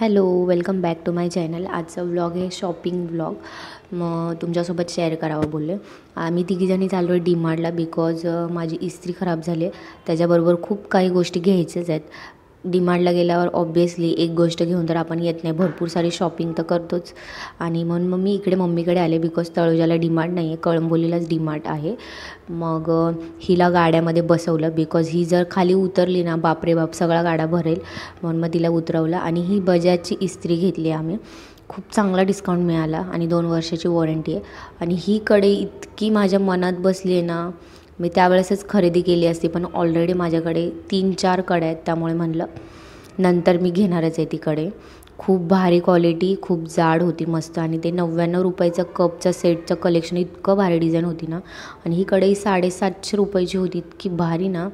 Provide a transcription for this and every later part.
hello welcome back to my channel आजचा vlog आहे shopping vlog मग तुमच्यासोबत शेअर करावं बोलले आम्ही तिघीजणी चालू आहे मार्टला बिकॉज माझी इस्त्री खराब झाली आहे त्याच्याबरोबर खूप काही गोष्टी घ्यायच्याच आहेत डिमांडला गेल्यावर ऑब्वियसली एक गोष्ट घेऊन तर आपण येत नाही भरपूर सारी शॉपिंग तर करतोच आणि म्हणून मग मी इकडे मम्मीकडे आले बिकॉज तळोजाला डिमांड नाही आहे कळंबोलीलाच डिमांड आहे मग हिला गाड्यामध्ये बसवलं बिकॉज ही जर खाली उतरली ना बापरे बाप सगळा गाडा भरेल म्हणून मग तिला उतरवलं आणि ही बजाजची इस्त्री घेतली आम्ही खूप चांगला डिस्काउंट मिळाला आणि दोन वर्षाची वॉरंटी आहे आणि ही कडे इतकी माझ्या मनात बसली आहे ना मी त्यावेळेसच खरेदी केली असती पण ऑलरेडी माझ्याकडे तीन चार कड्या आहेत त्यामुळे म्हणलं नंतर मी घेणारच आहे ती कडे खूप भारी क्वालिटी खूप जाड होती मस्त आणि ते नव्याण्णव रुपयाचं कपचं सेटचं कलेक्शन इतकं भारी डिझाईन होती ना आणि ही कढई साडेसातशे रुपयाची होती इतकी भारी ना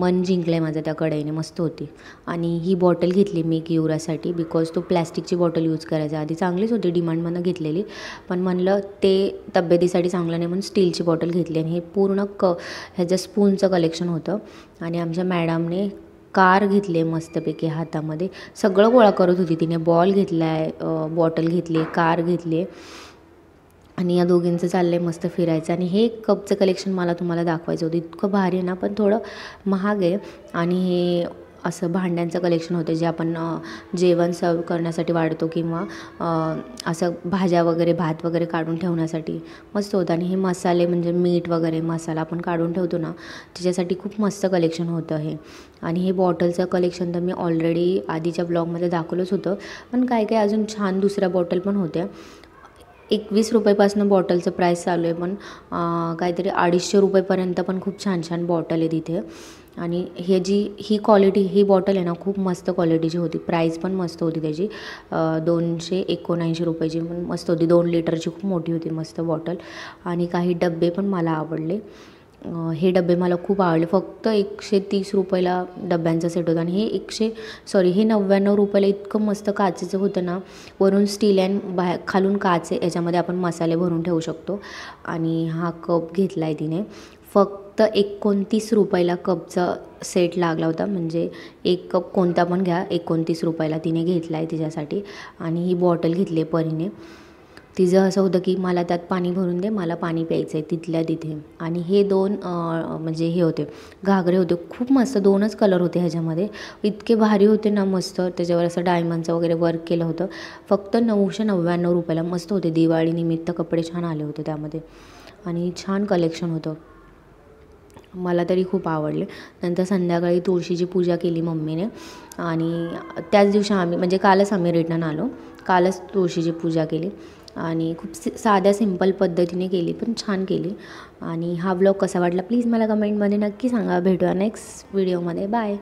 मन जिंकलं आहे माझं त्या कढईने मस्त होती आणि ही बॉटल घेतली मी एक युवरासाठी बिकॉज तो प्लॅस्टिकची बॉटल यूज करायचा आधी चांगलीच होती डिमांडमधनं घेतलेली पण म्हणलं ते तब्येतीसाठी चांगलं नाही म्हणून स्टीलची बॉटल घेतली आणि हे पूर्ण क ह्याचं स्पूनचं कलेक्शन होतं आणि आमच्या मॅडमने कार घेतले मस्तपैकी हातामध्ये सगळं गोळा करत होती तिने बॉल घेतला आहे बॉटल घेतली कार घेतली आणि या दोघींचं चाललं आहे मस्त फिरायचं आणि हे कपचं कलेक्शन मला तुम्हाला दाखवायचं होतं इतकं भारी आहे ना पण थोडं महाग आहे आणि हे असं भांड्यांचं कलेक्शन होतं जे आपण जेवण सर्व करण्यासाठी वाढतो किंवा असं भाज्या वगैरे भात वगैरे काढून ठेवण्यासाठी मस्त होतं आणि हे मसाले म्हणजे मीठ वगैरे मसाला आपण काढून ठेवतो ना त्याच्यासाठी खूप मस्त कलेक्शन होतं हे आणि हे बॉटलचं कलेक्शन तर मी ऑलरेडी आधीच्या ब्लॉगमध्ये दाखवलंच होतं पण काय काय अजून छान दुसऱ्या बॉटल पण होत्या एकवीस रुपयेपासून बॉटलचं प्राईस चालू आहे पण काहीतरी अडीचशे रुपयेपर्यंत पण खूप छान छान बॉटल आहे तिथे आणि हे जी ही क्वालिटी ही बॉटल आहे ना खूप मस्त क्वालिटीची होती प्राईस पण मस्त होती त्याची दोनशे एकोणऐंशी रुपयाची पण मस्त होती दोन लिटरची खूप मोठी होती मस्त बॉटल आणि काही डब्बे पण मला आवडले हे डबे मला खूप आवडले फक्त एकशे तीस रुपयाला डब्यांचा सेट होता आणि हे एकशे सॉरी हे नव्याण्णव रुपयाला इतकं मस्त काचेचं होतं ना वरून स्टील अँड बाहेर खालून काचे याच्यामध्ये आपण मसाले भरून ठेवू शकतो आणि हा कप घेतला आहे तिने फक्त एकोणतीस रुपयाला कपचा सेट लागला होता म्हणजे एक कप कोणता पण घ्या एकोणतीस रुपयाला तिने घेतला आहे तिच्यासाठी आणि ही बॉटल घेतली आहे परीने तिचं असं होतं की मला त्यात पाणी भरून दे मला पाणी प्यायचं आहे तिथल्या तिथे आणि हे दोन म्हणजे हे होते घागरे होते खूप मस्त दोनच कलर होते ह्याच्यामध्ये इतके भारी होते ना मस्त त्याच्यावर असं डायमंडचं वगैरे वर्क केलं होतं फक्त नऊशे नव्याण्णव रुपयाला मस्त होते दिवाळीनिमित्त कपडे छान आले होते त्यामध्ये आणि छान कलेक्शन होतं मला तरी खूप आवडले नंतर संध्याकाळी तुळशीची पूजा केली मम्मीने आणि त्याच दिवशी आम्ही म्हणजे कालच आम्ही रिटर्न आलो कालच तुळशीची पूजा केली आणि खूप सि साध्या सिम्पल पद्धतीने केली पण छान केली आणि हा ब्लॉग कसा वाटला प्लीज मला कमेंटमध्ये नक्की सांगा भेटूया नेक्स्ट व्हिडिओमध्ये बाय